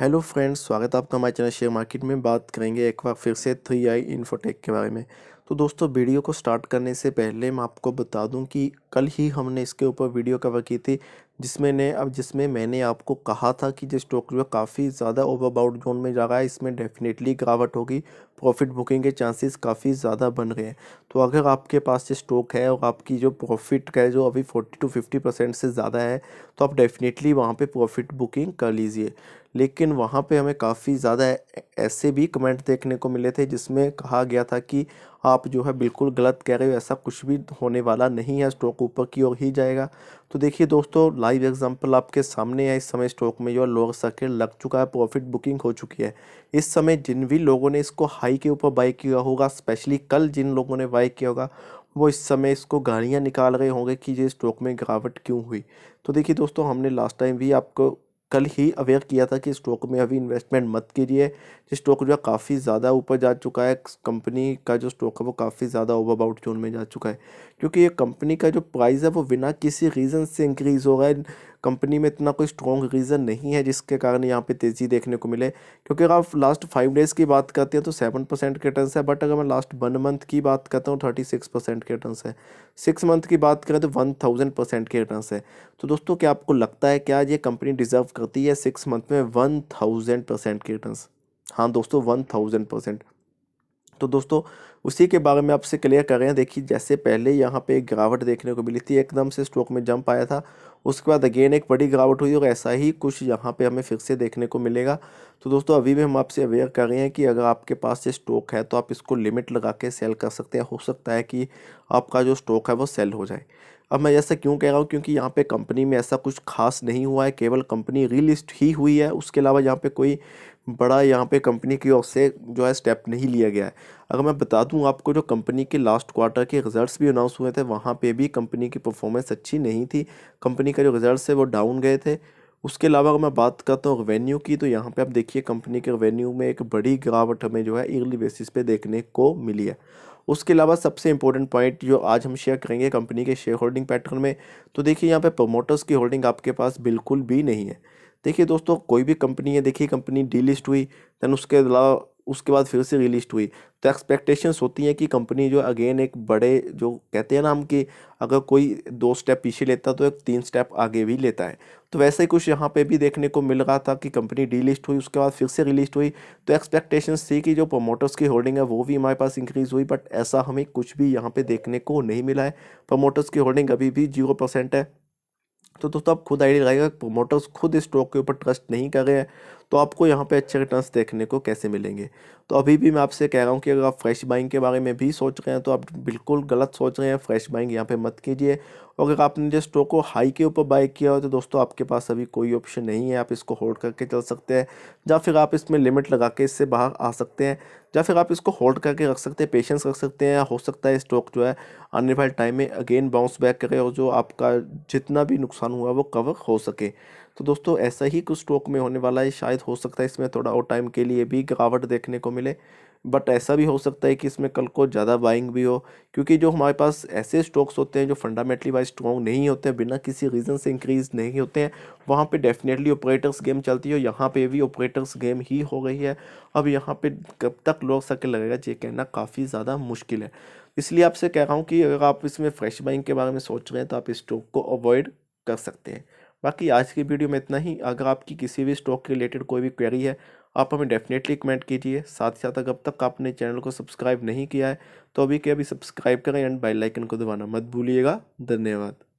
hello friends स्वागत है आपका हमारे चैनल शेयर मार्केट में बात करेंगे एक बार फिर से थ्री आई इन्फोटेक के बारे में तो दोस्तों वीडियो को स्टार्ट करने से पहले मैं आपको बता दूं कि कल ही हमने इसके ऊपर वीडियो कवर की थी जिसमें ने अब जिसमें मैंने आपको कहा था कि जो स्टॉक जो काफ़ी ज़्यादा ओवरबाउट जोन में जा रहा है इसमें डेफिनेटली गिरावट होगी प्रॉफिट बुकिंग के चांसेस काफ़ी ज़्यादा बन रहे हैं तो अगर आपके पास जो स्टॉक है और आपकी जो प्रॉफिट का जो अभी फोर्टी टू फिफ्टी परसेंट से ज़्यादा है तो आप डेफिनेटली वहाँ पर प्रॉफिट बुकिंग कर लीजिए लेकिन वहाँ पे हमें काफ़ी ज़्यादा ऐसे भी कमेंट देखने को मिले थे जिसमें कहा गया था कि आप जो है बिल्कुल गलत कह रहे हो ऐसा कुछ भी होने वाला नहीं है स्टॉक ऊपर की ओर ही जाएगा तो देखिए दोस्तों लाइव एग्जांपल आपके सामने है इस समय स्टॉक में जो लोअर सर्किट लग चुका है प्रॉफिट बुकिंग हो चुकी है इस समय जिन भी लोगों ने इसको हाई के ऊपर बाई किया होगा स्पेशली कल जिन लोगों ने बाई किया होगा वो इस समय इसको गाड़ियाँ निकाल रहे होंगे कि ये स्टॉक में गिरावट क्यों हुई तो देखिए दोस्तों हमने लास्ट टाइम भी आपको कल ही अवेयर किया था कि स्टॉक में अभी इन्वेस्टमेंट मत करिए स्टॉक जो है काफ़ी ज़्यादा ऊपर जा चुका है कंपनी का जो स्टॉक है वो काफ़ी ज़्यादा ओवर बाउट जोन में जा चुका है क्योंकि ये कंपनी का जो प्राइस है वो बिना किसी रीज़न से इंक्रीज़ हो रहा है कंपनी में इतना कोई स्ट्रॉन्ग रीज़न नहीं है जिसके कारण यहाँ पे तेज़ी देखने को मिले क्योंकि अगर आप लास्ट फाइव डेज़ की बात करते हैं तो सेवन परसेंट के टर्न्स है बट अगर मैं लास्ट वन मंथ की बात करता हूँ थर्टी सिक्स परसेंट के टर्न्स है सिक्स मंथ की बात करें तो वन थाउजेंड परसेंट के टर्न्स है तो दोस्तों क्या आपको लगता है क्या ये कंपनी डिज़र्व करती है सिक्स मंथ में वन थाउजेंड परसेंट के टर्न्स हाँ दोस्तों वन थाउजेंड परसेंट तो दोस्तों उसी के बारे में आपसे क्लियर कर रहे हैं देखिए जैसे पहले यहाँ पे एक गिरावट देखने को मिली थी एकदम से स्टॉक में जंप आया था उसके बाद अगेन एक बड़ी गिरावट हुई और ऐसा ही कुछ यहाँ पे हमें फिर से देखने को मिलेगा तो दोस्तों अभी भी हम आपसे अवेयर कर रहे हैं कि अगर आपके पास ये स्टॉक है तो आप इसको लिमिट लगा के सेल कर सकते हैं हो सकता है कि आपका जो स्टॉक है वो सेल हो जाए अब मैं ऐसा क्यों कह रहा हूँ क्योंकि यहाँ पे कंपनी में ऐसा कुछ खास नहीं हुआ है केवल कंपनी रीलिस्ट ही हुई है उसके अलावा यहाँ पे कोई बड़ा यहाँ पे कंपनी की ओर से जो है स्टेप नहीं लिया गया है अगर मैं बता दूं आपको जो कंपनी के लास्ट क्वार्टर के रिजल्ट्स भी अनाउंस हुए थे वहाँ पे भी कंपनी की परफॉर्मेंस अच्छी नहीं थी कंपनी का जो रिजल्ट्स है वो डाउन गए थे उसके अलावा अगर मैं बात करता हूँ रेवेन्यू की तो यहाँ पे आप देखिए कंपनी के रेवेन्यू में एक बड़ी गिरावट हमें जो है ईयरली बेसिस पे देखने को मिली है उसके अलावा सबसे इंपॉर्टेंट पॉइंट जो आज हम शेयर करेंगे कंपनी के शेयर होल्डिंग पैटर्न में तो देखिए यहाँ पे प्रमोटर्स की होल्डिंग आपके पास बिल्कुल भी नहीं है देखिए दोस्तों कोई भी कंपनी है देखिए कंपनी डीलिस्ट हुई दैन उसके अलावा उसके बाद फिर से रिलिस्ट हुई तो एक्सपेक्टेशंस होती हैं कि कंपनी जो अगेन एक बड़े जो कहते हैं ना हम कि अगर कोई दो स्टेप पीछे लेता तो एक तीन स्टेप आगे भी लेता है तो वैसे ही कुछ यहाँ पे भी देखने को मिल रहा था कि कंपनी डीलिस्ट हुई उसके बाद फिर से रिलिस्ट हुई तो एक्सपेक्टेशंस थी कि जो प्रोमोटर्स की होल्डिंग है वो भी हमारे पास इंक्रीज़ हुई बट ऐसा हमें कुछ भी यहाँ पर देखने को नहीं मिला है प्रोमोटर्स की होल्डिंग अभी भी जीरो परसेंट है तो दोस्तों आप खुद आइडिया लगाएगा प्रोमोटर्स खुद स्टॉक के ऊपर ट्रस्ट नहीं कर रहे हैं तो आपको यहाँ पे अच्छे रिटर्न्स देखने को कैसे मिलेंगे तो अभी भी मैं आपसे कह रहा हूँ कि अगर आप फ्रेश बाइंग के बारे में भी सोच रहे हैं तो आप बिल्कुल गलत सोच रहे हैं फ्रेश बाइंग यहाँ पे मत कीजिए और अगर आपने जो स्टॉक को हाई के ऊपर बाई किया हो तो दोस्तों आपके पास अभी कोई ऑप्शन नहीं है आप इसको होल्ड करके चल सकते हैं या फिर आप इसमें लिमिट लगा के इससे बाहर आ सकते हैं या फिर आप इसको होल्ड करके रख सकते हैं पेशेंस रख सकते हैं हो सकता है स्टॉक जो है आने वाले टाइम में अगेन बाउंस बैक करे और जो आपका जितना भी नुकसान हुआ वो कवर हो सके तो दोस्तों ऐसा ही कुछ स्टॉक में होने वाला है शायद हो सकता है इसमें थोड़ा और टाइम के लिए भी गिरावट देखने को मिले बट ऐसा भी हो सकता है कि इसमें कल को ज़्यादा बाइंग भी हो क्योंकि जो हमारे पास ऐसे स्टॉक्स होते हैं जो फंडामेंटली वाइज स्ट्रॉन्ग नहीं होते हैं बिना किसी रीज़न से इंक्रीज नहीं होते हैं वहाँ पे डेफिनेटली ऑपरेटर्स गेम चलती है यहाँ पे भी ऑपरेटर्स गेम ही हो गई है अब यहाँ पे कब तक लोग सके लगेगा ये कहना काफ़ी ज़्यादा मुश्किल है इसलिए आपसे कह रहा हूँ कि अगर आप इसमें फ्रेश बाइंग के बारे में सोच रहे हैं तो आप इस स्टॉक को अवॉइड कर सकते हैं बाकी आज की वीडियो में इतना ही अगर आपकी किसी भी स्टॉक के रिलेटेड कोई भी क्वेरी है आप हमें डेफिनेटली कमेंट कीजिए साथ ही साथ अगर अब तक आपने चैनल को सब्सक्राइब नहीं किया है तो अभी के अभी सब्सक्राइब करें एंड बेल आइकन को दबाना मत भूलिएगा धन्यवाद